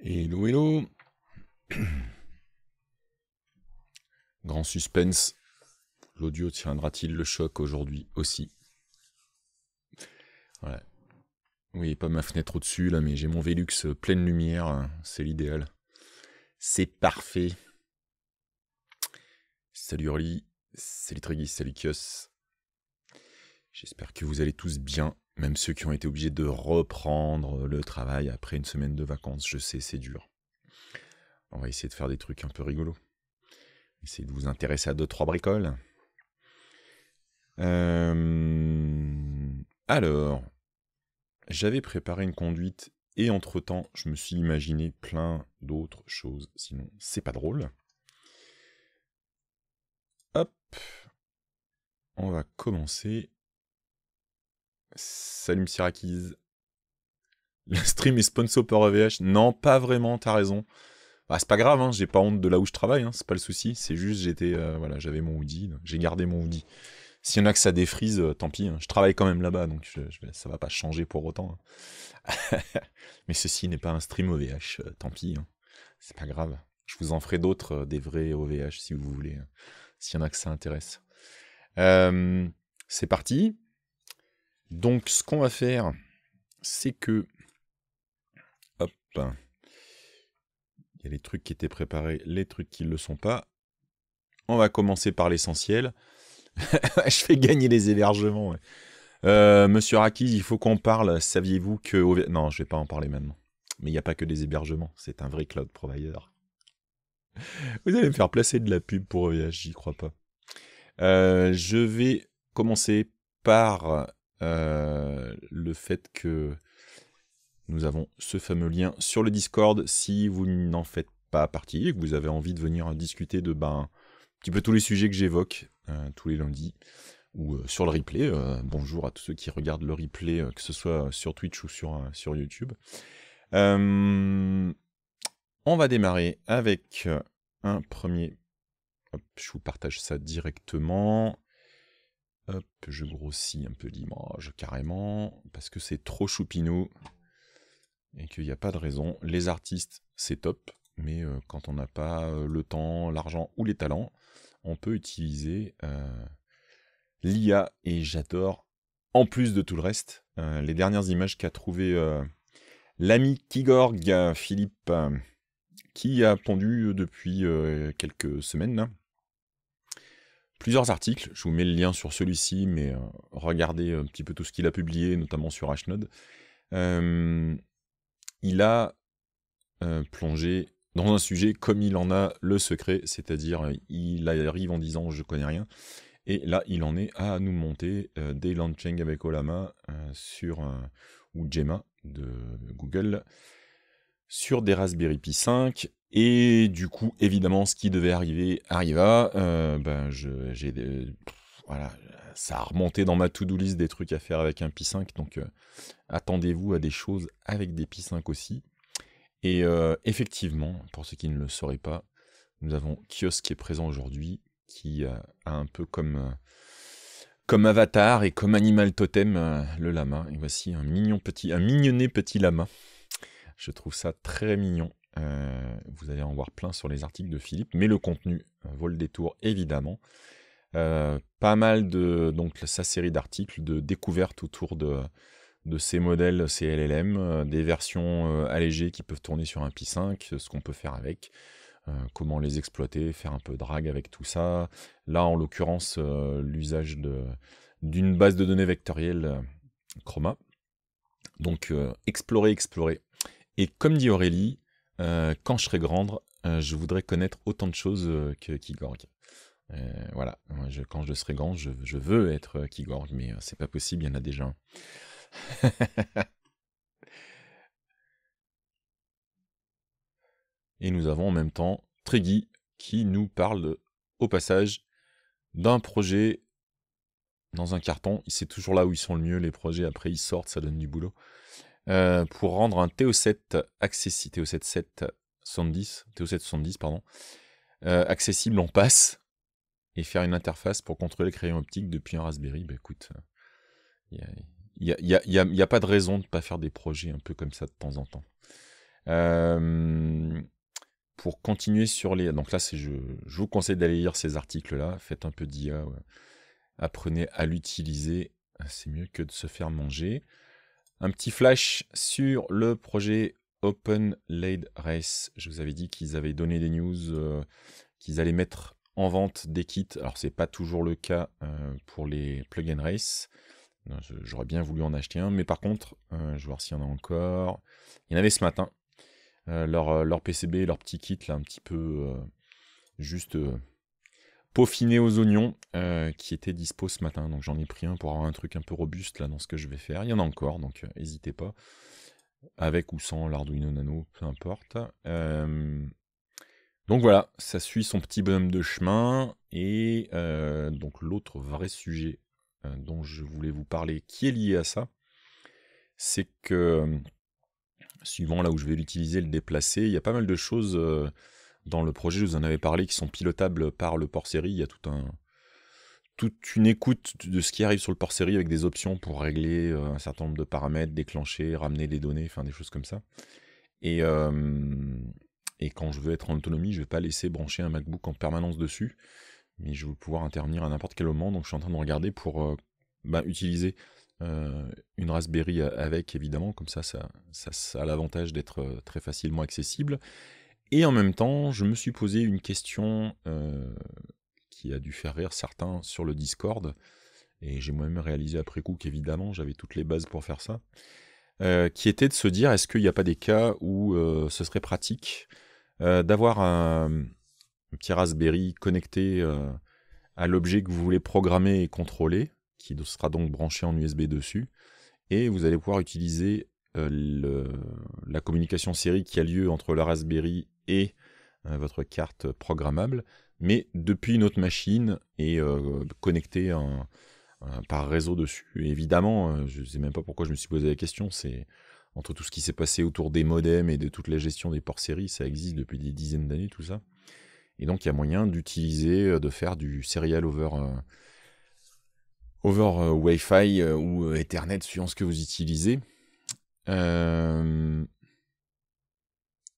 Hello, hello. Grand suspense. L'audio tiendra-t-il le choc aujourd'hui aussi Oui, pas ma fenêtre au-dessus là, mais j'ai mon Velux pleine lumière. C'est l'idéal. C'est parfait. Salut Orly. Salut Trigis, salut Kios. J'espère que vous allez tous bien. Même ceux qui ont été obligés de reprendre le travail après une semaine de vacances, je sais, c'est dur. On va essayer de faire des trucs un peu rigolos. Essayez de vous intéresser à deux, trois bricoles. Euh, alors, j'avais préparé une conduite et entre-temps, je me suis imaginé plein d'autres choses, sinon c'est pas drôle. Hop, on va commencer Salut Syracuse. Le stream est sponsor par EVH. Non, pas vraiment, t'as raison. Bah, c'est pas grave, hein, j'ai pas honte de là où je travaille, hein, c'est pas le souci. C'est juste, j'étais, euh, voilà, j'avais mon hoodie, j'ai gardé mon hoodie. S'il y en a que ça défrise, euh, tant pis. Hein. je travaille quand même là-bas, donc ça va pas changer pour autant. Mais ceci n'est pas un stream OVH, euh, tant pis. c'est pas grave. Je vous en ferai d'autres, des vrais OVH si vous voulez. S'il y en a que ça intéresse. c'est parti. Donc ce qu'on va faire, c'est que... Hop. Il y a les trucs qui étaient préparés, les trucs qui ne le sont pas. On va commencer par l'essentiel. Je fais gagner les hébergements. Euh, monsieur Raki, il faut qu'on parle. Saviez-vous que... Non, je vais pas en parler maintenant. Mais il n'y a pas que des hébergements. C'est un vrai cloud provider. Vous allez me faire placer de la pub pour OVH, j'y crois pas. Euh, je vais commencer par euh, le fait que nous avons ce fameux lien sur le Discord si vous n'en faites pas partie et que vous avez envie de venir discuter de ben, petit peu tous les sujets que j'évoque euh, tous les lundis ou euh, sur le replay. bonjour à tous ceux qui regardent le replay, que ce soit sur Twitch ou sur, sur YouTube. on va démarrer avec un premier. je vous partage ça directement. Hop, je grossis un peu l'image carrément, parce que c'est trop choupinou et qu'il n'y a pas de raison. Les artistes, c'est top, mais euh, quand on n'a pas euh, le temps, l'argent ou les talents, on peut utiliser euh, l'IA et j'adore, en plus de tout le reste, les dernières images qu'a trouvé l'ami Kigorg Philippe, qui a pondu depuis quelques semaines. Hein plusieurs articles. Je vous mets le lien sur celui-ci, mais euh, regardez un petit peu tout ce qu'il a publié, notamment sur Hnode. Euh, il a euh, plongé dans un sujet comme il en a le secret, c'est-à-dire il arrive en disant je connais rien. Et là, il en est à nous monter des lancheng avec Olama sur, ou Gemma de Google sur des Raspberry Pi 5 et du coup, évidemment, ce qui devait arriver arriva. Euh, ben, j'ai voilà, ça a remonté dans ma to-do list des trucs à faire avec un Pi 5. Donc, euh, attendez-vous à des choses avec des p 5 aussi. Et euh, effectivement, pour ceux qui ne le sauraient pas, nous avons Kios qui est présent aujourd'hui, qui a un peu comme comme avatar et comme animal totem le lama. Et voici un mignon petit, un mignonné petit lama. Je trouve ça très mignon. Euh, vous allez en voir plein sur les articles de Philippe, mais le contenu euh, vaut le détour évidemment. Euh, pas mal de donc sa série d'articles de découvertes autour de, de ces modèles ces LLM, des versions allégées qui peuvent tourner sur un Pi 5, ce qu'on peut faire avec, comment les exploiter, faire un peu drag avec tout ça. Là en l'occurrence l'usage d'une base de données vectorielle Chroma. Donc explorer, explorer. Et comme dit Aurélie, euh, quand je serai grande, euh, je voudrais connaître autant de choses euh, que Kigorg. voilà, quand je serai grand, je, veux être Kigorg, mais c'est pas possible, il y en a déjà un. Et nous avons en même temps Triggy qui nous parle au passage d'un projet dans un carton. sait toujours là où ils sont le mieux, les projets. Après, ils sortent, ça donne du boulot. Euh, pour rendre un TO7 accessible, 770, 770 pardon, euh, accessible en passe et faire une interface pour contrôler les crayon optique depuis un Raspberry. ben écoute, il euh, n'y a, y a, y a, pas de raison de ne pas faire des projets un peu comme ça de temps en temps. pour continuer sur les... Donc là, je, je vous conseille d'aller lire ces articles-là. Faites un peu d'IA. Apprenez à l'utiliser. C'est mieux que de se faire manger. Un petit flash sur le projet Open laid Race. Je vous avais dit qu'ils avaient donné des news, euh, qu'ils allaient mettre en vente des kits. Alors c'est pas toujours le cas euh, pour les plug-in race. J'aurais bien voulu en acheter un, mais par contre, euh, je vais voir s'il y en a encore. Il y en avait ce matin. leur, leur PCB, leur petit kit, là, un petit peu juste peaufiné aux oignons euh, qui étaient dispo ce matin. Donc j'en ai pris un pour avoir un truc un peu robuste là dans ce que je vais faire. Il y en a encore, donc euh, n'hésitez pas. Avec ou sans l'Arduino Nano, peu importe. Euh, donc voilà, ça suit son petit bonhomme de chemin. Et donc l'autre vrai sujet dont je voulais vous parler, qui est lié à ça, c'est que suivant là où je vais l'utiliser, le déplacer, il y a pas mal de choses dans le projet, je vous en avais parlé, qui sont pilotables par le port série. Il y a toute une écoute de ce qui arrive sur le port série avec des options pour régler euh, un certain nombre de paramètres, déclencher, ramener des données, enfin des choses comme ça. Et, euh, quand je veux être en autonomie, je ne vais pas laisser brancher un MacBook en permanence dessus, mais je veux pouvoir intervenir à n'importe quel moment. Donc je suis en train de regarder pour euh, bah, utiliser une Raspberry avec, évidemment, comme ça, ça, ça a l'avantage d'être très facilement accessible. Et en même temps, je me suis posé une question euh, qui a dû faire rire certains sur le Discord. Et j'ai moi-même réalisé après coup qu'évidemment, j'avais toutes les bases pour faire ça. Euh, qui était de se dire est-ce qu'il n'y a pas des cas où euh, ce serait pratique d'avoir un, petit Raspberry connecté à l'objet que vous voulez programmer et contrôler, qui sera donc branché en USB dessus, et vous allez pouvoir utiliser la communication série qui a lieu entre le Raspberry et euh, votre carte programmable, mais depuis une autre machine et connecté euh, connectée par réseau dessus. évidemment, euh, je sais même pas pourquoi je me suis posé la question, c'est entre tout ce qui s'est passé autour des modems et de toute la gestion des ports série, ça existe depuis des dizaines d'années tout ça. Et donc il y a moyen d'utiliser, de faire du serial over, over wifi Wi-Fi ou Ethernet suivant ce que vous utilisez. Euh,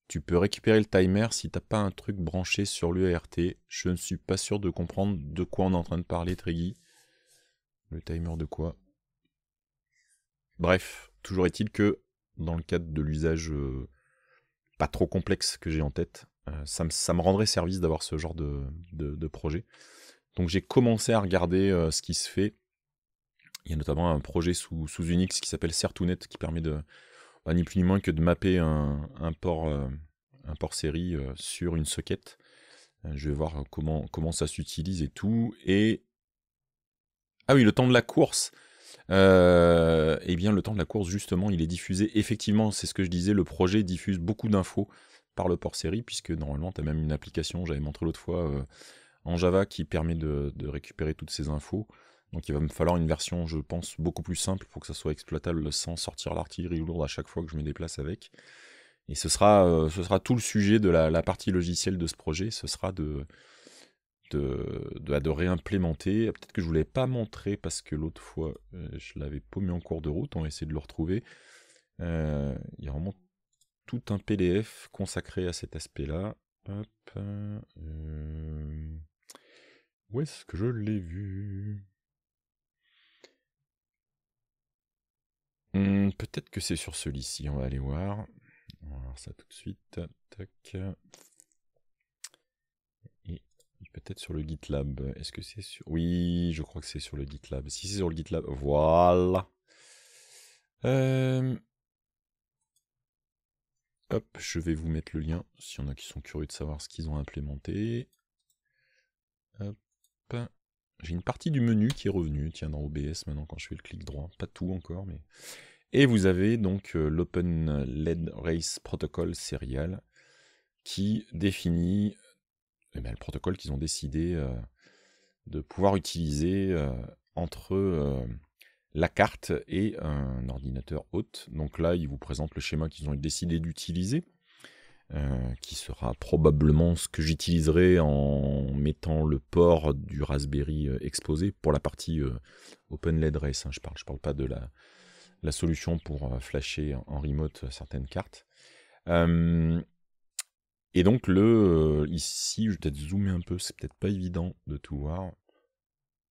tu peux récupérer le timer si t'as pas un truc branché sur l'UART. Je ne suis pas sûr de comprendre de quoi on est en train de parler, Triggy. Le timer de quoi Bref, toujours est-il que dans le cadre de l'usage euh, pas trop complexe que j'ai en tête, euh, ça, me, ça, me, rendrait service d'avoir ce genre de, de, projet. Donc j'ai commencé à regarder euh, ce qui se fait. Il y a notamment un projet sous, sous Unix qui s'appelle Certunet, qui permet de, bah, ni plus ni moins que de mapper un, port, euh, un port série euh, sur une socket. Euh, je vais voir comment, comment ça s'utilise et tout. Et. Ah oui, le temps de la course. eh bien, le temps de la course, justement, il est diffusé. Effectivement, c'est ce que je disais, le projet diffuse beaucoup d'infos par le port série, puisque normalement, tu as même une application, j'avais montré l'autre fois, en Java, qui permet de récupérer toutes ces infos. Donc il va me falloir une version, je pense, beaucoup plus simple pour que ça soit exploitable sans sortir l'artillerie lourde à chaque fois que je me déplace avec. Et ce sera, euh, ce sera tout le sujet de la, partie logicielle de ce projet, ce sera de, de, de, bah, réimplémenter. Peut-être que je ne vous pas montré parce que l'autre fois, euh, je l'avais pas mis en cours de route, on va essayer de le retrouver. Euh, il y a vraiment tout un PDF consacré à cet aspect-là. où est-ce que je l'ai vu Hmm, peut-être que c'est sur celui-ci, on va aller voir. On va voir ça tout de suite. Et peut-être sur le GitLab. Est-ce que c'est sur... Oui, je crois que c'est sur le GitLab. Si c'est sur le GitLab, voilà. Euh, hop, je vais vous mettre le lien, s'il y en a qui sont curieux de savoir ce qu'ils ont implémenté. Hop. J'ai une partie du menu qui est revenue, tiens, dans OBS maintenant quand je fais le clic droit. Pas tout encore, mais. Et vous avez donc euh, l'Open LED Race Protocol Serial qui définit eh ben, le protocole qu'ils ont décidé euh, de pouvoir utiliser euh, entre la carte et un ordinateur hôte. Donc là, il vous présente le schéma qu'ils ont décidé d'utiliser. Euh, qui sera probablement ce que j'utiliserai en mettant le port du Raspberry euh, exposé pour la partie euh, Open LED hein, je parle, parle pas de la, solution pour flasher en remote certaines cartes. et donc le ici, je vais peut-être zoomer un peu, c'est peut-être pas évident de tout voir.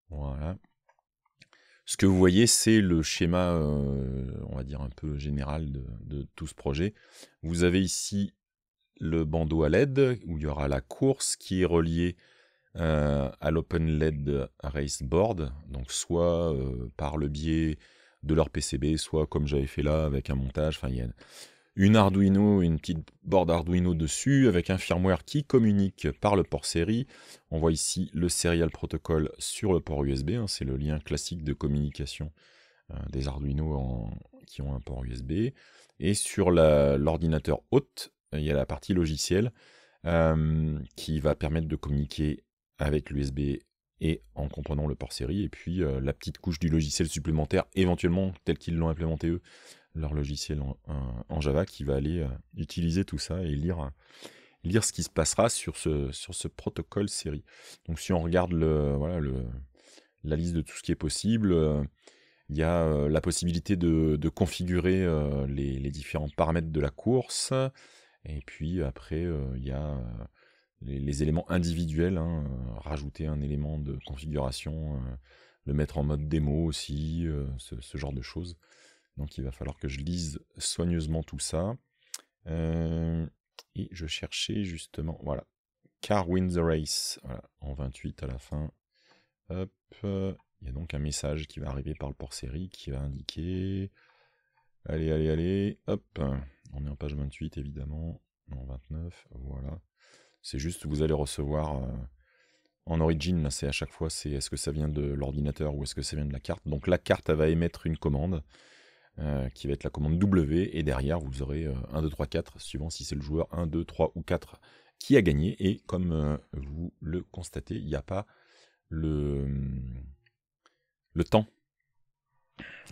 Voilà. Ce que vous voyez, c'est le schéma, on va dire un peu général de tout ce projet. Vous avez ici le bandeau à LED où il y aura la course qui est reliée euh, à l'Open LED Race Board, donc soit euh, par le biais de leur PCB, soit comme j'avais fait là avec un montage. Enfin, il y a une Arduino, une petite board Arduino dessus avec un firmware qui communique par le port série. On voit ici le serial protocol sur le port USB, hein. c'est le lien classique de communication euh, des Arduino qui ont un port USB. Et sur l'ordinateur hôte, euh, il y a la partie logicielle euh, qui va permettre de communiquer avec l'USB et en comprenant le port série, et puis euh, la petite couche du logiciel supplémentaire, éventuellement tel qu'ils l'ont implémenté eux, leur logiciel en, Java, qui va aller utiliser tout ça et lire, lire ce qui se passera sur ce, sur ce protocole série. Donc si on regarde le, voilà, le, la liste de tout ce qui est possible, il y a la possibilité de, configurer les, différents paramètres de la course, et puis après, euh, il y a euh, les, éléments individuels, hein, euh, rajouter un élément de configuration, le mettre en mode démo aussi, ce, genre de choses. Donc il va falloir que je lise soigneusement tout ça. et je cherchais justement, voilà, Car wins the race, voilà, en 28 à la fin. Hop, il y a donc un message qui va arriver par le port série qui va indiquer Allez, allez, allez, hop, on est en page 28 évidemment, non 29, voilà. C'est juste vous allez recevoir euh, en origin, là c'est à chaque fois, c'est est-ce que ça vient de l'ordinateur ou est-ce que ça vient de la carte. Donc la carte, va émettre une commande euh, qui va être la commande W et derrière vous aurez 1, 2, 3, 4, suivant si c'est le joueur 1, 2, 3 ou 4 qui a gagné. Et comme euh, vous le constatez, il n'y a pas le, le temps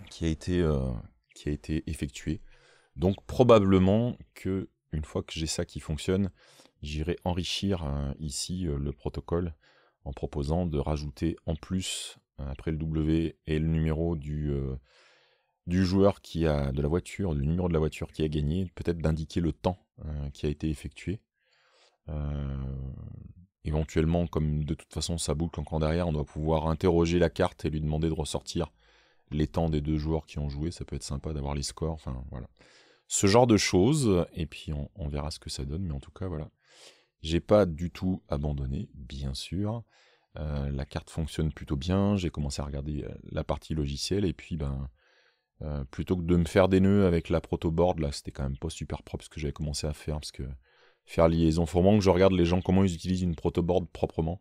qui a été, qui a été effectué. Donc probablement que une fois que j'ai ça qui fonctionne, j'irai enrichir euh, ici euh, le protocole en proposant de rajouter en plus euh, après le W et le numéro du, du joueur qui a de la voiture, du numéro de la voiture qui a gagné, peut-être d'indiquer le temps qui a été effectué. éventuellement, comme de toute façon ça boucle encore derrière, on doit pouvoir interroger la carte et lui demander de ressortir les temps des deux joueurs qui ont joué, ça peut être sympa d'avoir les scores, enfin voilà. Ce genre de choses, et puis on, verra ce que ça donne, mais en tout cas voilà. J'ai pas du tout abandonné, bien sûr. Euh, la carte fonctionne plutôt bien, j'ai commencé à regarder euh, la partie logicielle, et puis ben euh, plutôt que de me faire des nœuds avec la protoboard, là c'était quand même pas super propre ce que j'avais commencé à faire, parce que faire liaison, faut vraiment que je regarde les gens comment ils utilisent une protoboard proprement.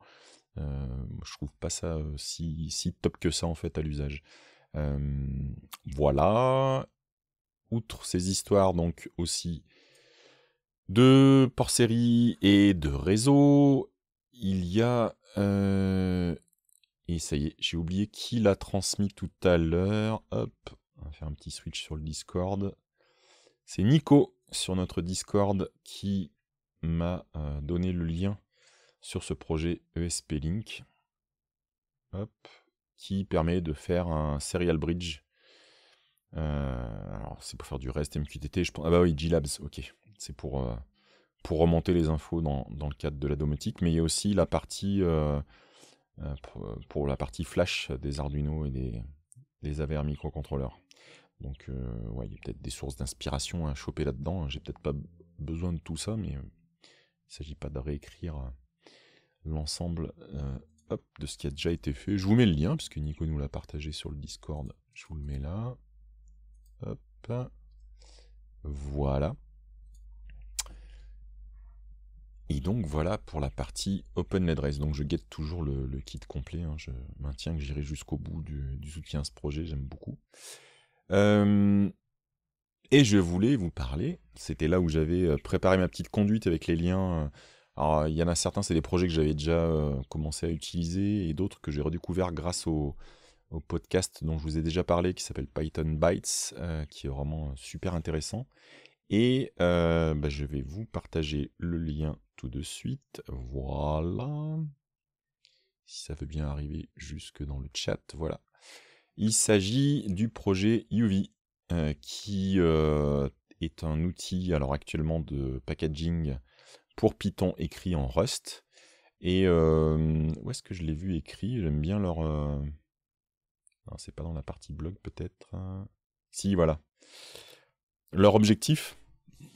je trouve pas ça si, si top que ça en fait à l'usage voilà. Outre ces histoires, donc aussi de Porcerie et de réseau, il y a... Euh, et ça y est, j'ai oublié qui l'a transmis tout à l'heure. Hop, on va faire un petit switch sur le Discord. C'est Nico sur notre Discord qui m'a euh, donné le lien sur ce projet ESP Link. Hop, qui permet de faire un serial bridge. Euh, alors, c'est pour faire du reste MQTT. Je pense... Ah bah oui, Labs, ok. C'est pour, euh, pour remonter les infos dans, le cadre de la domotique. Mais il y a aussi la partie, euh, pour, la partie flash des Arduino et des, des AVR microcontrôleurs. Donc, il y a peut-être des sources d'inspiration à choper là-dedans. Hein. J'ai peut-être pas besoin de tout ça, mais il ne s'agit pas de réécrire l'ensemble de ce qui a déjà été fait. Je vous mets le lien, puisque Nico nous l'a partagé sur le Discord. Je vous le mets là. Hop. Voilà. Et donc voilà pour la partie Open Race. Donc je guette toujours le, kit complet. Hein. Je maintiens que j'irai jusqu'au bout du, soutien à ce projet. J'aime beaucoup. Euh, et je voulais vous parler. C'était là où j'avais euh, préparé ma petite conduite avec les liens euh, alors, il y en a certains, c'est des projets que j'avais déjà euh, commencé à utiliser et d'autres que j'ai redécouvert grâce au, podcast dont je vous ai déjà parlé qui s'appelle Python Bytes, euh, qui est vraiment euh, super intéressant. Et bah, je vais vous partager le lien tout de suite. Voilà. Si ça veut bien arriver jusque dans le chat, voilà. Il s'agit du projet UV qui est un outil alors actuellement de packaging pour Python écrit en Rust. Et euh, où est-ce que je l'ai vu écrit J'aime bien leur. Euh, non, c'est pas dans la partie blog peut-être. Hein. Si, voilà. Leur objectif,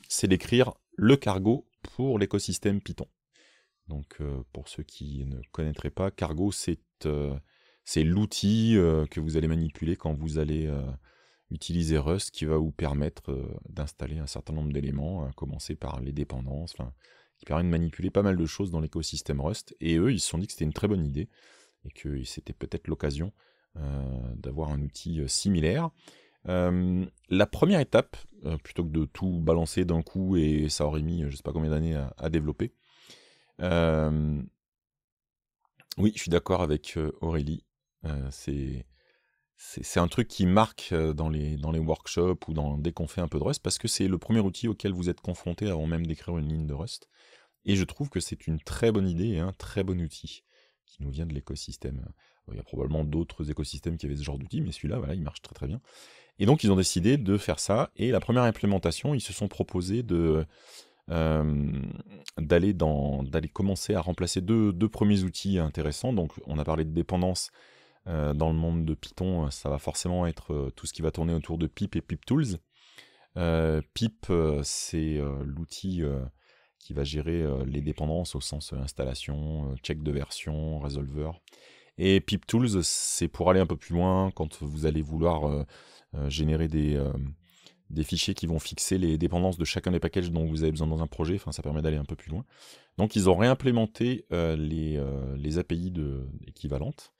c'est d'écrire le cargo pour l'écosystème Python. Donc euh, pour ceux qui ne connaîtraient pas, Cargo, c'est l'outil que vous allez manipuler quand vous allez utiliser Rust qui va vous permettre d'installer un certain nombre d'éléments, à commencer par les dépendances, qui permet de manipuler pas mal de choses dans l'écosystème Rust. Et eux, ils se sont dit que c'était une très bonne idée et que c'était peut-être l'occasion euh, d'avoir un outil euh, similaire. Euh, la première étape, plutôt que de tout balancer d'un coup et ça aurait mis je sais pas combien d'années à, à, développer. oui, je suis d'accord avec Aurélie. c'est c'est un truc qui marque euh, dans les, dans les workshops ou dès qu'on fait un peu de Rust, parce que c'est le premier outil auquel vous êtes confronté avant même d'écrire une ligne de Rust. Et je trouve que c'est une très bonne idée et un très bon outil qui nous vient de l'écosystème. Euh, il y a probablement d'autres écosystèmes qui avaient ce genre d'outil, mais celui-là, voilà, il marche très très bien. Et donc ils ont décidé de faire ça. Et la première implémentation, ils se sont proposés de euh, d'aller commencer à remplacer deux, deux premiers outils intéressants. Donc on a parlé de dépendance euh, dans le monde de Python, euh, ça va forcément être euh, tout ce qui va tourner autour de pip et PIP Tools. pip, c'est l'outil qui va gérer les dépendances au sens installation, check de version, resolver. Et PIP Tools, c'est pour aller un peu plus loin quand vous allez vouloir générer des fichiers qui vont fixer les dépendances de chacun des packages dont vous avez besoin dans un projet. ça permet d'aller un peu plus loin. Donc, ils ont réimplémenté les, API de, équivalentes.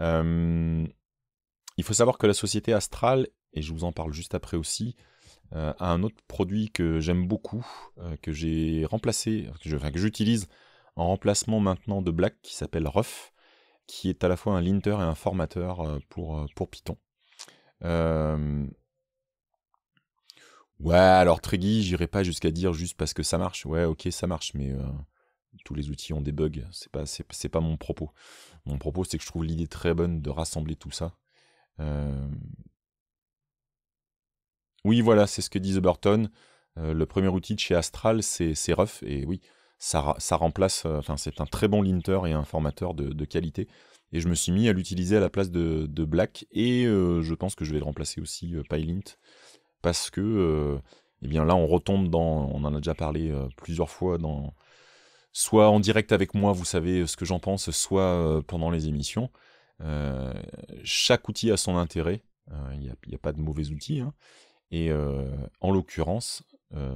Euh, il faut savoir que la société Astral, et je vous en parle juste après aussi, euh, a un autre produit que j'aime beaucoup, euh, que j'ai remplacé, que, je, enfin, que j'utilise en remplacement maintenant de Black, qui s'appelle Ruff, qui est à la fois un linter et un formateur pour, pour Python. Ouais, alors Triggy, j'irai pas jusqu'à dire juste parce que ça marche. Ouais, ok, ça marche, mais tous les outils ont des bugs, c'est pas, c'est, pas mon propos. Mon propos, c'est que je trouve l'idée très bonne de rassembler tout ça. Euh, oui, voilà, c'est ce que The Burton. Euh, le premier outil de chez Astral, c'est, c'est et oui, ça, ça remplace, euh, enfin, c'est un très bon linter et un formateur de, qualité. Et je me suis mis à l'utiliser à la place de, Black, et je pense que je vais le remplacer aussi PyLint, parce que, eh bien là, on retombe dans, on en a déjà parlé plusieurs fois dans soit en direct avec moi, vous savez euh, ce que j'en pense, soit euh, pendant les émissions. Euh, chaque outil a son intérêt, il n'y a, pas de mauvais outils. Hein. Et en l'occurrence,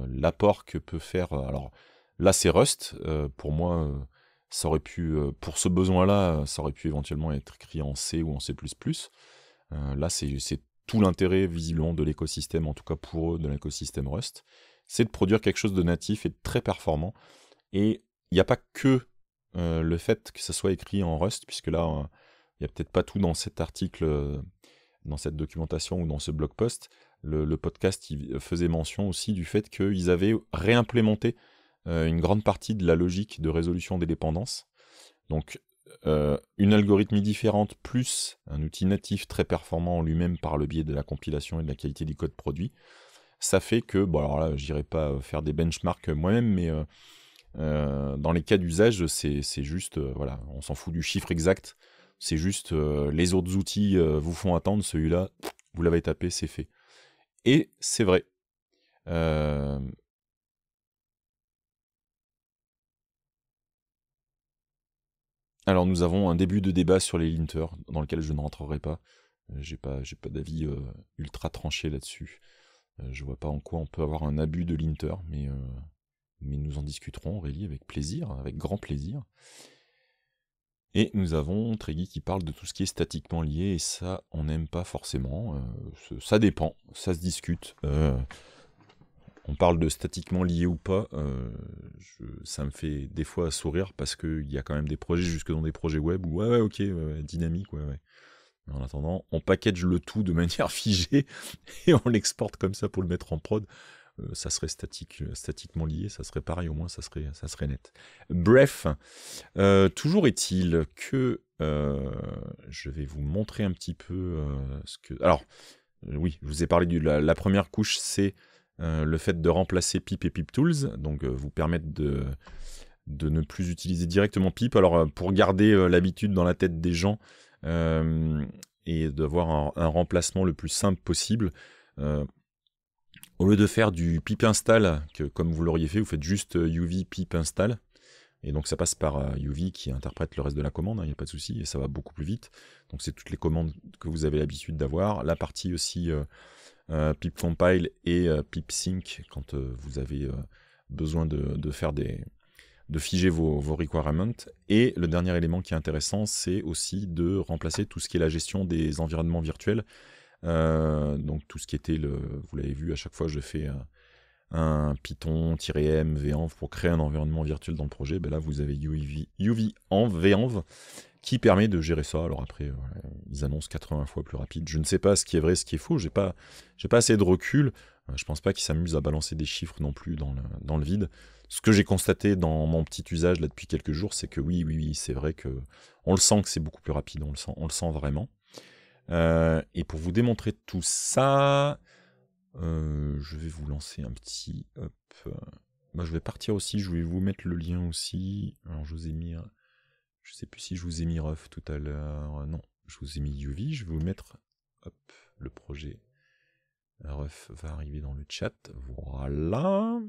l'apport que peut faire... Alors là, c'est Rust. pour moi, ça aurait pu... pour ce besoin-là, ça aurait pu éventuellement être écrit en C ou en C ⁇ Là, c'est tout l'intérêt visiblement de l'écosystème, en tout cas pour eux, de l'écosystème Rust, c'est de produire quelque chose de natif et de très performant. Et il n'y a pas que euh, le fait que ça soit écrit en Rust, puisque là, euh, il n'y a peut-être pas tout dans cet article, euh, dans cette documentation ou dans ce blog post. Le, podcast faisait mention aussi du fait qu'ils avaient réimplémenté une grande partie de la logique de résolution des dépendances. Donc, une algorithme différente plus un outil natif très performant en lui-même par le biais de la compilation et de la qualité du code produit, ça fait que, bon alors là, j'irai pas faire des benchmarks moi-même, mais euh, dans les cas d'usage, c'est juste, euh, voilà, on s'en fout du chiffre exact. C'est juste, euh, les autres outils vous font attendre, celui-là, vous l'avez tapé, c'est fait. Et c'est vrai. Alors nous avons un début de débat sur les linters, dans lequel je ne rentrerai pas. J'ai pas, pas d'avis ultra tranché là-dessus. Je je vois pas en quoi on peut avoir un abus de linter, mais mais nous en discuterons, Aurélie, avec plaisir, avec grand plaisir. Et nous avons Tregui qui parle de tout ce qui est statiquement lié, et ça, on n'aime pas forcément. Euh, ça dépend, ça se discute. Euh, on parle de statiquement lié ou pas, euh, ça me fait des fois sourire parce qu'il y a quand même des projets, jusque dans des projets web, où ouais, ok, dynamique, ouais, ouais. en attendant, on package le tout de manière figée et on l'exporte comme ça pour le mettre en prod. Euh, ça serait statique, euh, statiquement lié, ça serait pareil, au moins ça serait, ça serait net. Bref, euh, toujours est-il que je vais vous montrer un petit peu ce que... Alors, oui, je vous ai parlé de la, première couche, c'est le fait de remplacer pip et pip tools, donc vous permettre de, de, ne plus utiliser directement pip. Alors pour garder l'habitude dans la tête des gens et d'avoir un, un, remplacement le plus simple possible, au lieu de faire du pip install, comme vous l'auriez fait, vous faites juste uv euh, pip install. Et donc ça passe par UV euh, qui interprète le reste de la commande, il hein, n'y a pas de souci, et ça va beaucoup plus vite. Donc c'est toutes les commandes que vous avez l'habitude d'avoir. La partie aussi euh, pip compile et pip sync quand vous avez besoin de, faire des de figer vos, vos, requirements. Et le dernier élément qui est intéressant, c'est aussi de remplacer tout ce qui est la gestion des environnements virtuels. Euh, donc tout ce qui était le, vous l'avez vu, à chaque fois je fais un Python-m venv pour créer un environnement virtuel dans le projet. Ben là vous avez UV, UV qui permet de gérer ça. Alors après, euh, ils annoncent 80 fois plus rapide. Je ne sais pas ce qui est vrai, ce qui est faux. J'ai pas, j'ai pas assez de recul. Euh, je pense pas qu'ils s'amusent à balancer des chiffres non plus dans le, dans le vide. Ce que j'ai constaté dans mon petit usage là depuis quelques jours, c'est que oui, oui, oui, c'est vrai que on le sent que c'est beaucoup plus rapide. On le sent, on le sent vraiment. Euh, et pour vous démontrer tout ça, euh, je vais vous lancer un petit... Hop, bah, je vais partir aussi, je vais vous mettre le lien aussi. Alors je vous ai mis... Je sais plus si je vous ai mis Ruff tout à l'heure. Euh, non, je vous ai mis Yuvi. Je vais vous mettre hop, le projet. Ruff va arriver dans le chat. Voilà.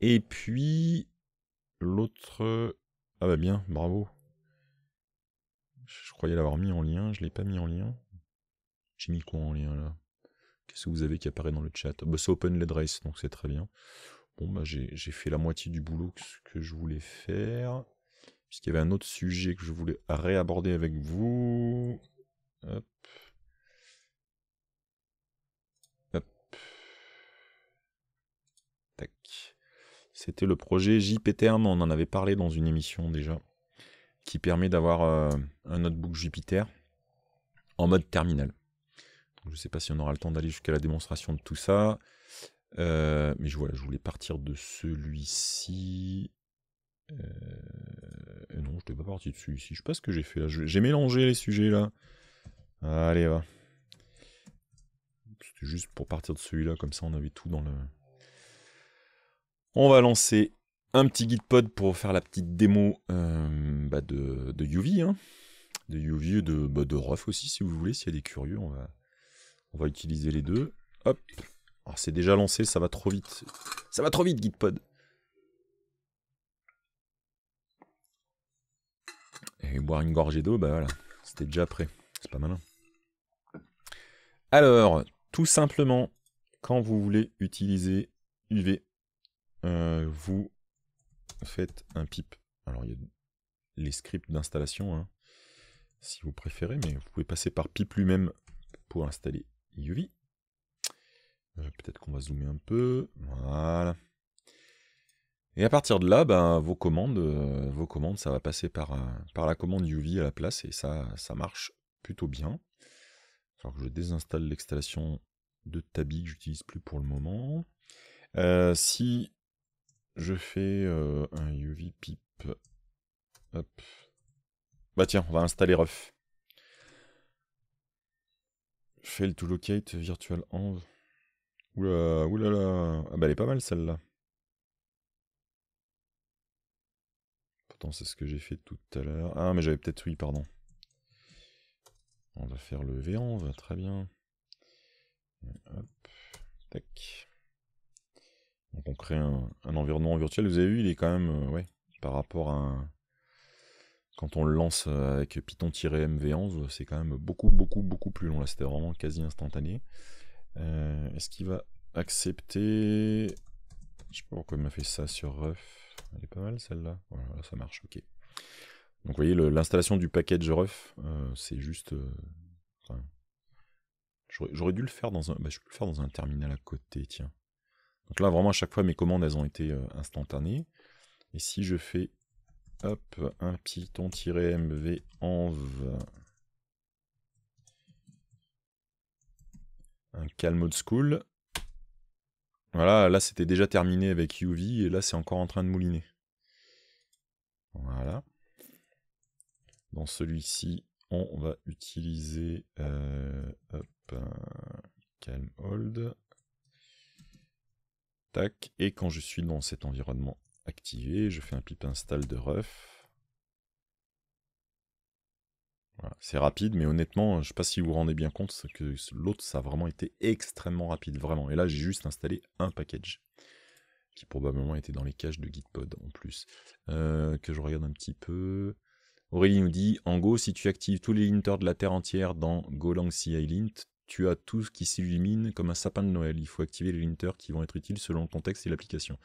Et puis l'autre. Ah bah bien, bravo. Je croyais l'avoir mis en lien, je l'ai pas mis en lien. J'ai mis quoi en lien là Qu'est-ce que vous avez qui apparaît dans le chat bah, C'est Open Led Race, donc c'est très bien. Bon, bah, j'ai fait la moitié du boulot que, je voulais faire. Puisqu'il y avait un autre sujet que je voulais réaborder avec vous. Hop. Hop. Tac. C'était le projet JPT1, on en avait parlé dans une émission déjà qui permet d'avoir euh, un notebook jupiter en mode terminal. je ne sais pas si on aura le temps d'aller jusqu'à la démonstration de tout ça. Euh, mais je, voilà, je voulais partir de celui-ci. Euh, non, je ne pas partir de celui-ci. Je ne sais pas ce que j'ai fait J'ai mélangé les sujets là. Ah, allez, va. C'était juste pour partir de celui-là, comme ça on avait tout dans le... On va lancer un petit pod pour faire la petite démo euh, bah, de, UV, de UV hein. de, bah de Rough aussi si vous voulez, s'il y a des curieux, on va, utiliser les deux. Hop, c'est déjà lancé, ça va trop vite, ça va trop vite guide pod. Et boire une gorgée d'eau, bah voilà, c'était déjà prêt, c'est pas malin. Alors, tout simplement, quand vous voulez utiliser UV, euh, vous faites un pip. Alors il y a les scripts d'installation, hein, si vous préférez, mais vous pouvez passer par pip lui-même pour installer UV. Euh, peut-être qu'on va zoomer un peu. Voilà. Et à partir de là, bah, vos, commandes, euh, vos commandes, ça va passer par, euh, par la commande UV à la place et ça, ça marche plutôt bien. Alors que je désinstalle l'installation de Tabi que j'utilise plus pour le moment. si je fais euh, un UV pipe. Bah tiens, on va installer ref. Fail to locate virtual env. Oula, oulala. Ah bah elle est pas mal celle-là. Pourtant c'est ce que j'ai fait tout à l'heure. Ah mais j'avais peut-être oui, pardon. On va faire le venv, très bien. Hop, tac. Donc on crée un, environnement virtuel. Vous avez vu, il est quand même, euh, ouais, par rapport à quand on le lance euh, avec Python-MV11, c'est quand même beaucoup, beaucoup, beaucoup plus long. Là, c'était vraiment quasi instantané. Euh, est-ce qu'il va accepter Je sais pas pourquoi il m'a fait ça sur Ruff. Elle est pas mal celle-là. Voilà, ça marche, ok. Donc vous voyez, l'installation du package Ruff, c'est juste... J'aurais dû le faire dans un... Bah, je peux le faire dans un terminal à côté, tiens. Donc là, vraiment, à chaque fois, mes commandes, elles ont été euh, instantanées. Et si je fais, hop, un python-mv env, un calm mode school, voilà, là, c'était déjà terminé avec UV, et là, c'est encore en train de mouliner. Voilà. Dans celui-ci, on va utiliser, euh, calm hold, et quand je suis dans cet environnement activé, je fais un pip install de ref. C'est rapide, mais honnêtement, je ne sais pas si vous vous rendez bien compte que l'autre, ça a vraiment été extrêmement rapide, vraiment. Et là, j'ai juste installé un package qui probablement était dans les caches de Gitpod en plus. Euh, que je regarde un petit peu. Aurélie nous dit En Go, si tu actives tous les linters de la Terre entière dans Golang CI Lint, tu as tout ce qui s'illumine comme un sapin de Noël. Il faut activer les linters qui vont être utiles selon le contexte et l'application.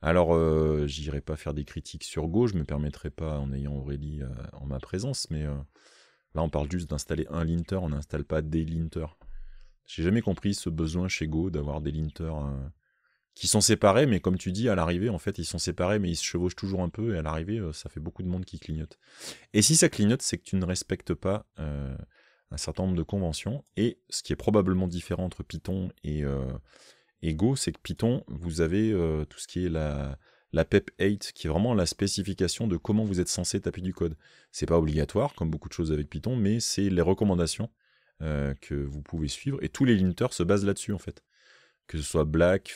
Alors, euh, j'irai pas faire des critiques sur Go, je me permettrai pas en ayant Aurélie euh, en ma présence, mais euh, là on parle juste d'installer un linter, on n'installe pas des linters. J'ai jamais compris ce besoin chez Go d'avoir des linters qui sont séparés, mais comme tu dis, à l'arrivée, en fait, ils sont séparés, mais ils se chevauchent toujours un peu, et à l'arrivée, ça fait beaucoup de monde qui clignote. Et si ça clignote, c'est que tu ne respectes pas un certain nombre de conventions. Et ce qui est probablement différent entre Python et, euh, Go, c'est que Python, vous avez euh, tout ce qui est la, la PEP 8, qui est vraiment la spécification de comment vous êtes censé taper du code. C'est pas obligatoire, comme beaucoup de choses avec Python, mais c'est les recommandations euh, que vous pouvez suivre. Et tous les linters se basent là-dessus, en fait. Que ce soit Black,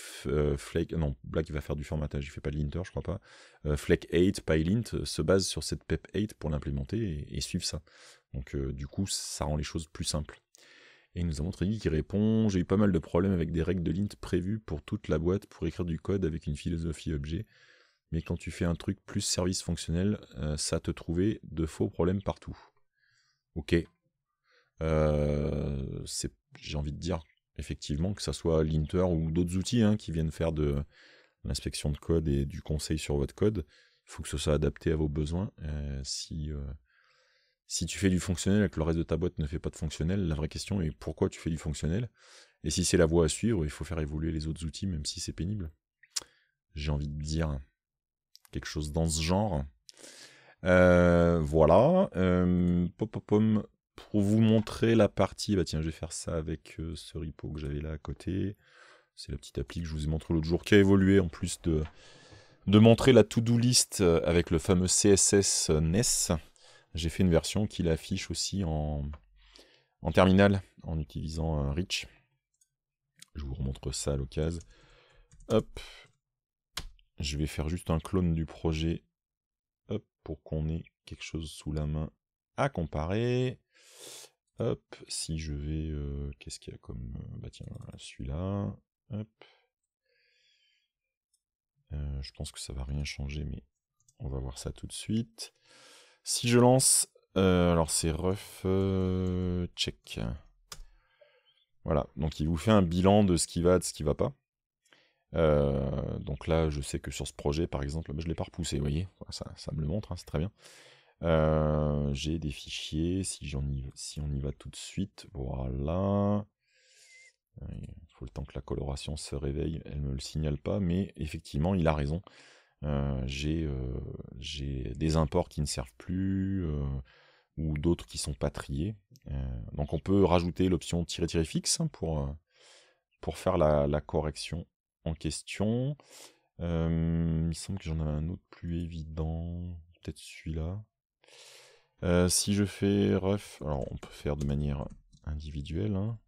Flake, non, Black il va faire du formatage, il fait pas de linter, je crois pas. Flake 8, PyLint se basent sur cette PEP 8 pour l'implémenter et, et suivent ça. Donc euh, du coup, ça rend les choses plus simples. Et nous avons triggy qui répond J'ai eu pas mal de problèmes avec des règles de lint prévues pour toute la boîte pour écrire du code avec une philosophie objet. Mais quand tu fais un truc plus service fonctionnel, euh, ça te trouvait de faux problèmes partout. Ok. Euh, j'ai envie de dire, effectivement, que ça soit Linter ou d'autres outils hein, qui viennent faire de l'inspection de code et du conseil sur votre code, il faut que ce soit adapté à vos besoins. si si tu fais du fonctionnel et que le reste de ta boîte ne fait pas de fonctionnel, la vraie question est pourquoi tu fais du fonctionnel Et si c'est la voie à suivre, il faut faire évoluer les autres outils, même si c'est pénible. J'ai envie de dire quelque chose dans ce genre. Euh, voilà. Euh, pour vous montrer la partie, bah tiens, je vais faire ça avec euh, ce repo que j'avais là à côté. C'est la petite appli que je vous ai montré l'autre jour qui a évolué en plus de, de montrer la to-do list avec le fameux CSS NES j'ai fait une version qui l'affiche aussi en, terminal en utilisant euh, Rich. Je vous remontre ça à l'occasion. Hop, je vais faire juste un clone du projet Hop, pour qu'on ait quelque chose sous la main à comparer. Hop, si je vais... Euh, qu'est-ce qu'il y a comme... Euh, bah tiens, celui-là. je pense que ça va rien changer, mais on va voir ça tout de suite. Si je lance... Euh, alors c'est ref... Euh, check. Voilà, donc il vous fait un bilan de ce qui va, de ce qui va pas. Euh, donc là, je sais que sur ce projet, par exemple, je ne l'ai pas repoussé, vous voyez, ça, ça, me le montre, hein, c'est très bien. J'ai des fichiers, si, y, si on y va tout de suite, voilà. Il faut le temps que la coloration se réveille, elle ne me le signale pas, mais effectivement, il a raison. Euh, euh, j'ai des imports qui ne servent plus euh, ou d'autres qui sont pas triés. donc on peut rajouter l'option tirer tirer fixe pour, pour faire la, correction en question. il semble que j'en ai un autre plus évident, peut-être celui-là. si je fais ref, alors on peut faire de manière individuelle. Hein.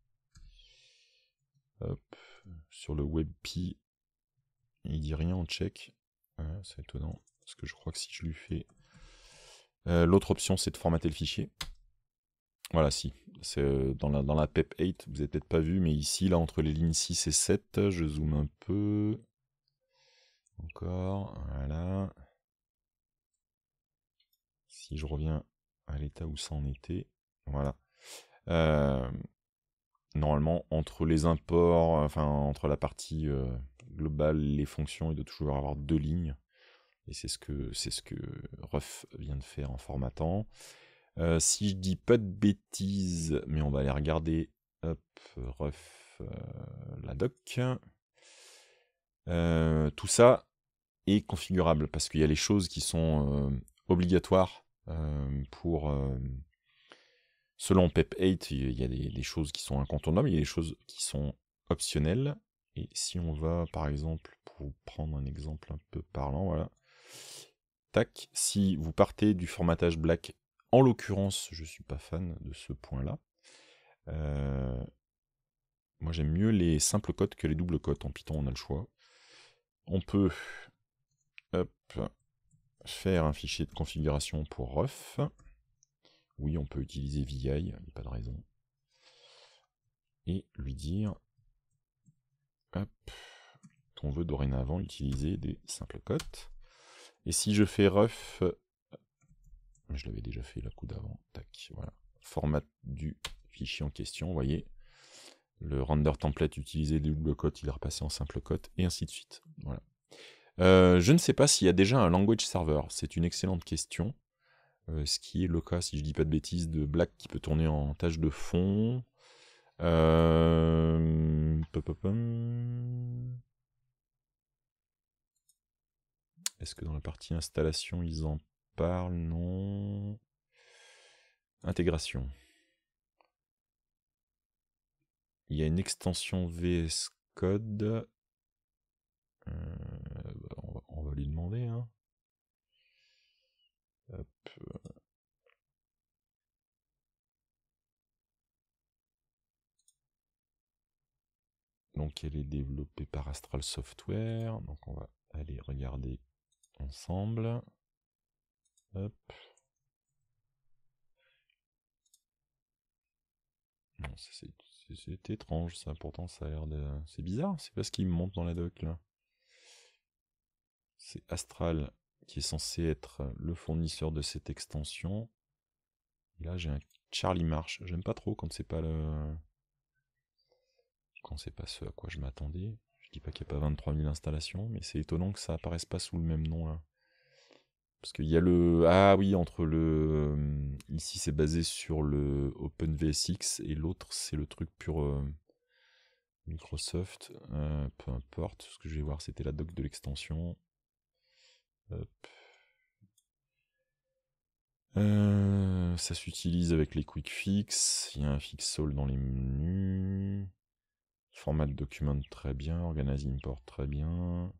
Sur le WebP, il dit rien en check c'est étonnant, parce que je crois que si je lui fais... Euh, l'autre option, c'est de formater le fichier. Voilà, si. C'est euh, dans la, dans la PEP 8, vous n'avez peut-être pas vu, mais ici, là, entre les lignes 6 et 7, je zoome un peu. Encore, voilà. Si je reviens à l'état où ça en était, voilà. Euh, normalement, entre les imports, enfin, entre la partie global les fonctions, et de toujours avoir deux lignes. Et c'est ce que c'est ce que Ruff vient de faire en formatant. Euh, si je dis pas de bêtises, mais on va aller regarder. Hop, Ruff, euh, la doc. Euh, tout ça est configurable parce qu'il y a les choses qui sont obligatoires pour selon PEP 8, il y a des, des, choses qui sont incontournables, il y a des choses qui sont optionnelles. Et si on va, par exemple, pour prendre un exemple un peu parlant, voilà. Tac, si vous partez du formatage black, en l'occurrence, je ne suis pas fan de ce point-là. Euh, moi, j'aime mieux les simples cotes que les doubles cotes. En Python, on a le choix. On peut faire un fichier de configuration pour ref. Oui, on peut utiliser VI, il n'y a pas de raison. Et lui dire on veut dorénavant utiliser des simples cotes. Et si je fais ref, euh, je l'avais déjà fait la coup d'avant, tac, voilà, format du fichier en question, vous voyez, le render template utilisé des double cotes, il est repassé en simple cotes et ainsi de suite. Euh, je ne sais pas s'il y a déjà un language server, c'est une excellente question. Euh, ce qui est le cas, si je dis pas de bêtises, de Black qui peut tourner en tâche de fond. Euh, Est-ce que dans la partie installation, ils en parlent Non. Intégration. Il y a une extension VS Code. Euh, bah, on, va, lui demander. Hein. Donc elle est développée par Astral Software. Donc on va aller regarder ensemble. C'est étrange ça, pourtant ça a l'air de... C'est bizarre, c'est pas ce me monte dans la doc là. C'est Astral qui est censé être le fournisseur de cette extension. là j'ai un Charlie Marsh. J'aime pas trop quand c'est pas le quand c'est pas ce à quoi je m'attendais. Je dis pas qu'il n'y a pas 23 000 installations, mais c'est étonnant que ça apparaisse pas sous le même nom là. Parce qu'il y a le. Ah oui, entre le. Euh, ici, c'est basé sur le OpenVSX et l'autre, c'est le truc pur euh, Microsoft. Euh, peu importe. Ce que je vais voir, c'était la doc de l'extension. ça s'utilise avec les quick fix. Il y a un fix dans les menus. Format document très bien, Organise import très bien.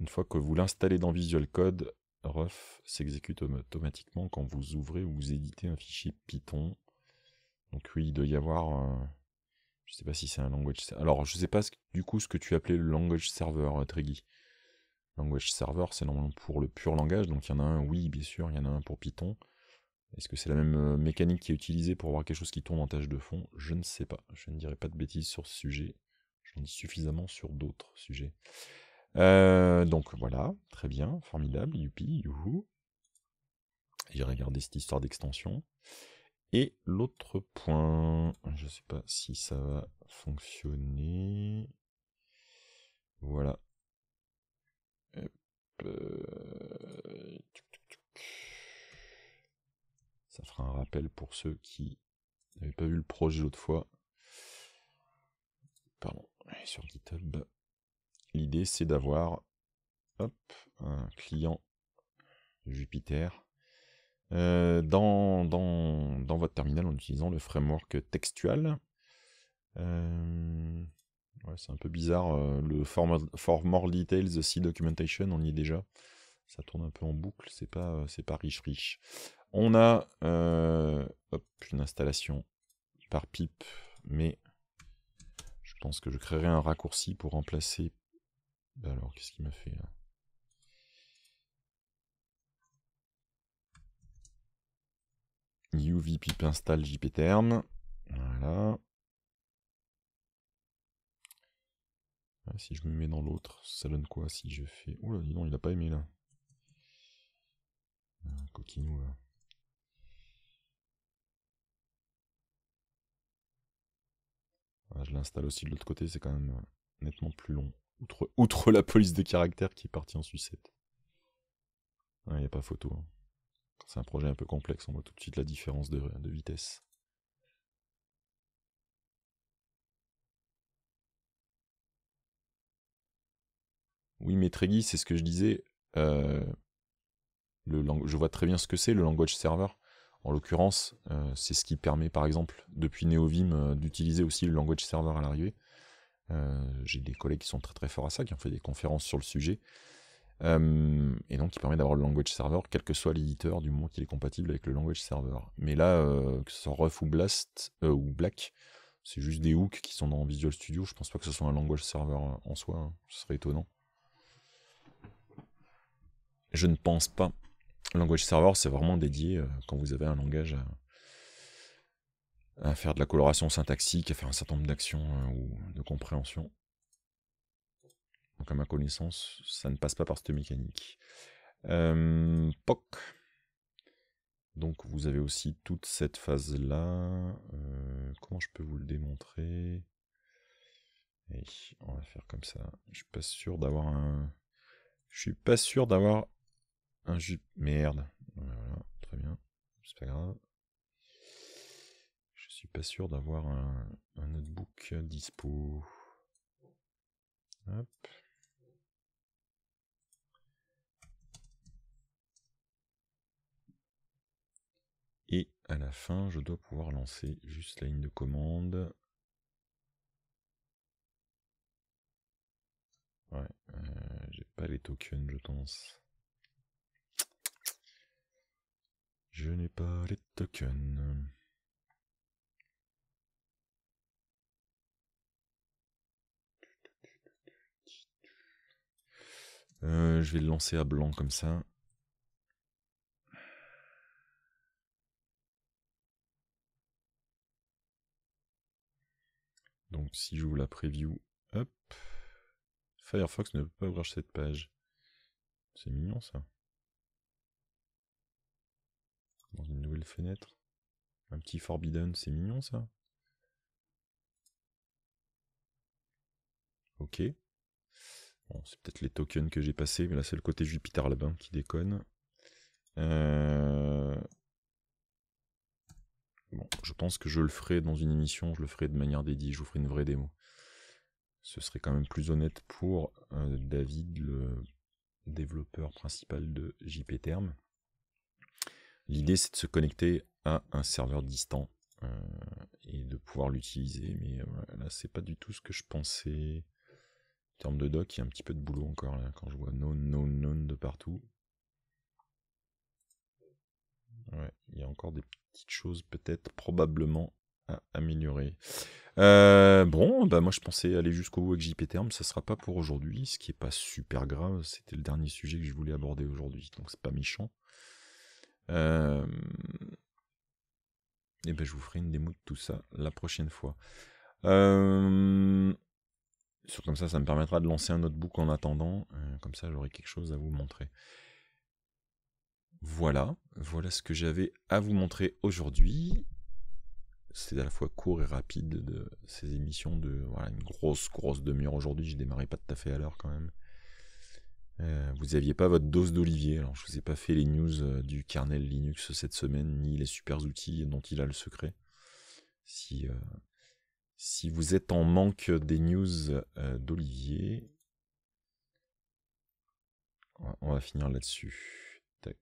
Une fois que vous l'installez dans Visual Code, Ruff s'exécute automatiquement quand vous ouvrez ou vous éditez un fichier Python. Donc oui, il doit y avoir... je ne sais pas si c'est un language... Alors, je ne sais pas ce, du coup ce que tu appelais le language server, euh, Triggy. Language server, c'est normalement pour le pur langage. Donc il y en a un, oui, bien sûr, il y en a un pour Python. Est-ce que c'est la même euh, mécanique qui est utilisée pour avoir quelque chose qui tourne en tâche de fond Je ne sais pas. Je ne dirai pas de bêtises sur ce sujet. J'en dis suffisamment sur d'autres sujets. Euh, donc voilà, très bien, formidable, youpi, youhou. J'ai regardé cette histoire d'extension. Et l'autre point, je ne sais pas si ça va fonctionner. Voilà. Euh, ça fera un rappel pour ceux qui n'avaient pas vu le projet l'autre fois. Pardon, sur GitHub. L'idée c'est d'avoir un client Jupiter euh, dans, dans, dans, votre terminal en utilisant le framework textual. Euh, c'est un peu bizarre, euh, le format more, for more details, C documentation, on y est déjà. Ça tourne un peu en boucle, c'est pas, c'est pas riche riche. On a euh, une installation par pipe, mais je pense que je créerai un raccourci pour remplacer... Bah alors, qu'est-ce qu'il m'a fait là UV pip install jpterm. Voilà. Si je me mets dans l'autre, ça donne quoi si je fais... Oula, dis donc, il n'a pas aimé là. coquinou là. je l'installe aussi de l'autre côté, c'est quand même euh, nettement plus long. Outre, la police de caractère qui est partie en sucette. Il n'y a pas photo. Hein. C'est un projet un peu complexe, on voit tout de suite la différence de, vitesse. Oui, mais Tréguy, c'est ce que je disais. Euh, je vois très bien ce que c'est, le language serveur. En l'occurrence, euh, c'est ce qui permet par exemple depuis NeoVim euh, d'utiliser aussi le language server à l'arrivée. Euh, j'ai des collègues qui sont très très forts à ça, qui ont fait des conférences sur le sujet. et donc qui permet d'avoir le language server, quel que soit l'éditeur, du moment qu'il est compatible avec le language server. Mais là, que ce soit Ruff ou Blast ou Black, c'est juste des hooks qui sont dans Visual Studio. Je ne pense pas que ce soit un language server en soi, hein. ce serait étonnant. Je ne pense pas. Language Server, c'est vraiment dédié euh, quand vous avez un langage à, faire de la coloration syntaxique, à faire un certain nombre d'actions euh, ou de compréhension. Donc à ma connaissance, ça ne passe pas par cette mécanique. Euh, POC. Donc vous avez aussi toute cette phase-là. comment je peux vous le démontrer On va faire comme ça. Je ne suis pas sûr d'avoir un... Je suis pas sûr d'avoir un jupe, Merde. très bien. C'est pas grave. Je suis pas sûr d'avoir un, notebook dispo. Hop. Et à la fin, je dois pouvoir lancer juste la ligne de commande. Ouais, euh, j'ai pas les tokens, je pense. Je n'ai pas les tokens. Euh, je vais le lancer à blanc comme ça. Donc si je vous la preview, hop, Firefox ne peut pas ouvrir cette page. C'est mignon ça dans une nouvelle fenêtre. Un petit Forbidden, c'est mignon ça. Ok. Bon, c'est peut-être les tokens que j'ai passés, mais là c'est le côté Jupiter là-bas qui déconne. Euh, bon, je pense que je le ferai dans une émission, je le ferai de manière dédiée, je vous ferai une vraie démo. Ce serait quand même plus honnête pour euh, David, le développeur principal de JP L'idée, c'est de se connecter à un serveur distant euh, et de pouvoir l'utiliser. Mais euh, là, c'est pas du tout ce que je pensais. En termes de doc, il y a un petit peu de boulot encore là, quand je vois non, non, non de partout. il y a encore des petites choses peut-être probablement à améliorer. Euh, bon, bah, moi je pensais aller jusqu'au bout avec JP Term, ça sera pas pour aujourd'hui, ce qui est pas super grave, c'était le dernier sujet que je voulais aborder aujourd'hui, donc c'est pas méchant. Et euh, eh ben, je vous ferai une démo de tout ça la prochaine fois. Euh... Comme ça, ça me permettra de lancer un notebook en attendant. Euh, comme ça, j'aurai quelque chose à vous montrer. Voilà, voilà ce que j'avais à vous montrer aujourd'hui. C'est à la fois court et rapide de ces émissions de voilà, une grosse, grosse demi-heure aujourd'hui. j'ai démarré pas tout à fait à l'heure quand même. Euh, vous n'aviez pas votre dose d'olivier. Alors, je vous ai pas fait les news euh, du kernel Linux cette semaine, ni les super outils dont il a le secret. Si, euh, si vous êtes en manque des news d'olivier, on va finir là-dessus. Tac.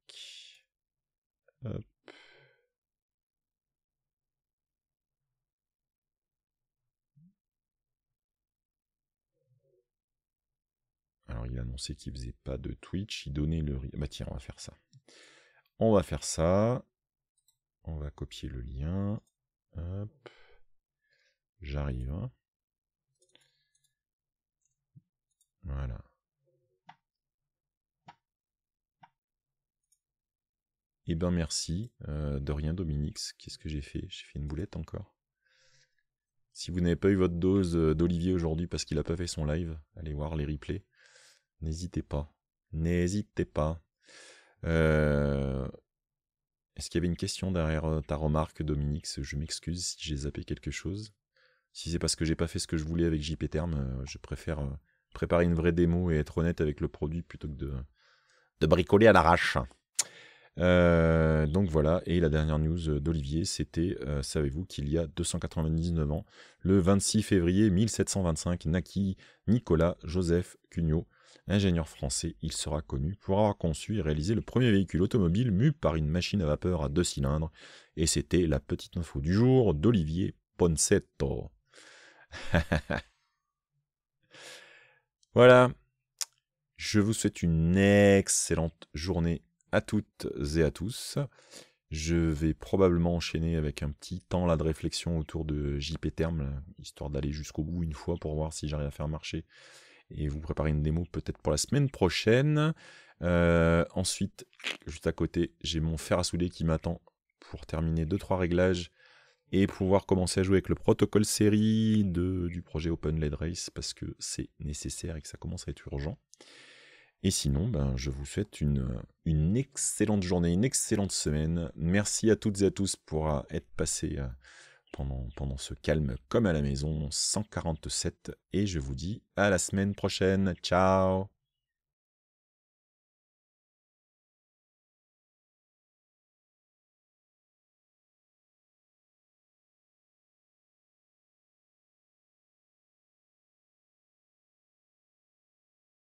Alors il annonçait qu'il faisait pas de Twitch, il donnait le... Bah tiens, on va faire ça. On va faire ça. On va copier le lien. Hop. J'arrive. Hein. Voilà. Eh ben merci, euh, de rien Dominix, qu'est-ce que j'ai fait J'ai fait une boulette encore. Si vous n'avez pas eu votre dose euh, d'Olivier aujourd'hui parce qu'il n'a pas fait son live, allez voir les replays. N'hésitez pas. N'hésitez pas. Euh, est-ce qu'il y avait une question derrière euh, ta remarque, Dominique Je m'excuse si j'ai zappé quelque chose. Si c'est parce que j'ai pas fait ce que je voulais avec JP Term, euh, je préfère préparer une vraie démo et être honnête avec le produit plutôt que de, de bricoler à l'arrache. Euh, donc voilà, et la dernière news euh, d'Olivier, c'était, euh, savez-vous qu'il y a 299 ans, le 26 février 1725, naquit Nicolas Joseph Cugnot, ingénieur français. Il sera connu pour avoir conçu et réalisé le premier véhicule automobile mu par une machine à vapeur à deux cylindres, et c'était la petite info du jour d'Olivier Ponsetto. voilà, je vous souhaite une excellente journée à toutes et à tous. Je vais probablement enchaîner avec un petit temps là de réflexion autour de JP Term, histoire d'aller jusqu'au bout une fois pour voir si j'arrive à faire marcher et vous préparer une démo peut-être pour la semaine prochaine. Euh, ensuite, juste à côté, j'ai mon fer à souder qui m'attend pour terminer deux trois réglages et pouvoir commencer à jouer avec le protocole série de, du projet Open LED Race parce que c'est nécessaire et que ça commence à être urgent. Et sinon, ben, je vous souhaite une, excellente journée, une excellente semaine. Merci à toutes et à tous pour euh, être passés euh, pendant, pendant ce calme comme à la maison 147. Et je vous dis à la semaine prochaine. Ciao